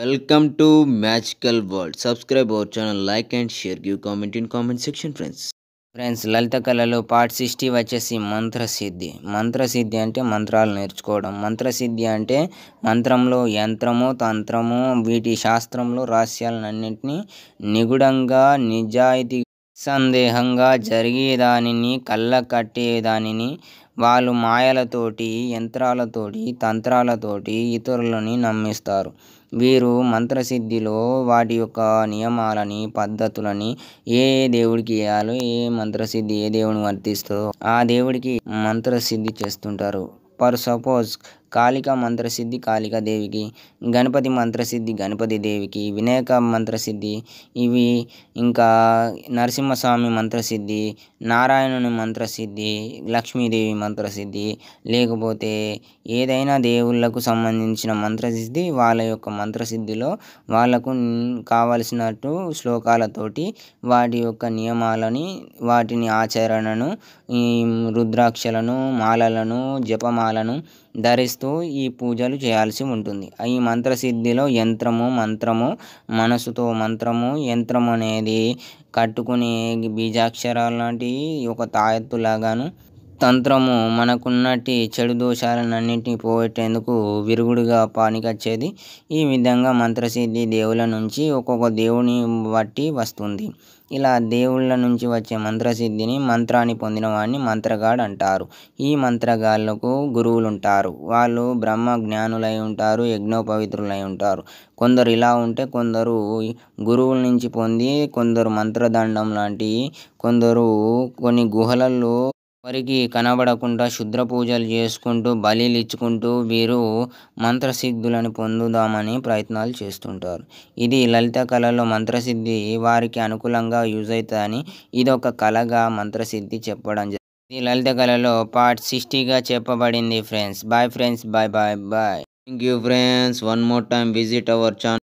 welcome to magical world subscribe our channel like and share give comment in comment section friends friends లలిత కళలో part sixty వచ్చేసి మంత్రసిద్ధి మంత్రసిద్ధి అంటే మంత్రాలు నేర్చుకోవడం మంత్రసిద్ధి అంటే మంత్రంలో యంత్రము తంత్రము వీటి శాస్త్రంలో రహస్యాలన్నింటినీ నిగుడంగా నిజాయితీ సందేహంగా జరిగేదానిని కళ్ళ కట్టేదానిని వాళ్ళు మాయలతోటి యంత్రాలతోటి తంత్రాలతోటి ఇతరులని నమ్మిస్తారు వీరు మంత్రసిద్ధిలో వాటి యొక్క నియమాలని పద్ధతులని ఏ దేవుడికి ఇవ్వాలో ఏ మంత్రసిద్ధి ఏ దేవుని వర్తిస్తుందో ఆ దేవుడికి మంత్రసిద్ధి చేస్తుంటారు ఫర్ సపోజ్ కాళిక మంత్రసిద్ధి కాళికాదేవికి గణపతి మంత్రసిద్ధి గణపతి దేవికి వినాయక మంత్రసిద్ధి ఇవి ఇంకా నరసింహస్వామి మంత్రసిద్ధి నారాయణుని మంత్రసిద్ధి లక్ష్మీదేవి మంత్రసిద్ధి లేకపోతే ఏదైనా దేవుళ్ళకు సంబంధించిన మంత్రసిద్ధి వాళ్ళ యొక్క మంత్రసిద్ధిలో వాళ్ళకు కావలసినట్టు శ్లోకాలతోటి వాటి యొక్క నియమాలని వాటిని ఆచరణను ఈ రుద్రాక్షలను మాలలను జపమాలను ధరిస్తూ చేస్తూ ఈ పూజలు చేయాల్సి ఉంటుంది ఈ మంత్రసిద్ధిలో యంత్రము మంత్రము మనసుతో మంత్రము యంత్రం అనేది కట్టుకునే బీజాక్షరాలు లాంటి ఒక లాగాను తంత్రము మనకున్నటి చెడు దోషాలన్నింటినీ పోగొట్టేందుకు విరుగుడుగా పానికొచ్చేది ఈ విధంగా మంత్రసిద్ధి దేవుల నుంచి ఒక్కొక్క దేవుని బట్టి వస్తుంది ఇలా దేవుళ్ళ నుంచి వచ్చే మంత్రసిద్ధిని మంత్రాన్ని పొందిన వాడిని మంత్రగాడు అంటారు ఈ మంత్రగాళ్ళకు గురువులు ఉంటారు వాళ్ళు బ్రహ్మ జ్ఞానులై ఉంటారు యజ్ఞోపవిత్రులై ఉంటారు కొందరు ఇలా ఉంటే కొందరు గురువుల నుంచి పొంది కొందరు మంత్రదండం లాంటి కొందరు కొన్ని గుహలల్లో ఎవరికి కనబడకుండా శుద్ర పూజలు చేసుకుంటూ బలిలు ఇచ్చుకుంటూ వీరు మంత్రసిద్ధులను పొందుదామని ప్రయత్నాలు చేస్తుంటారు ఇది లలిత కళలో మంత్రసిద్ధి వారికి అనుకూలంగా యూజ్ అవుతుందని ఇది ఒక కళగా మంత్రసిద్ధి చెప్పడం ఇది లలిత కళలో పార్ట్ సిక్స్టీగా చెప్పబడింది friends bye friends bye bye bye thank you friends one more time visit our channel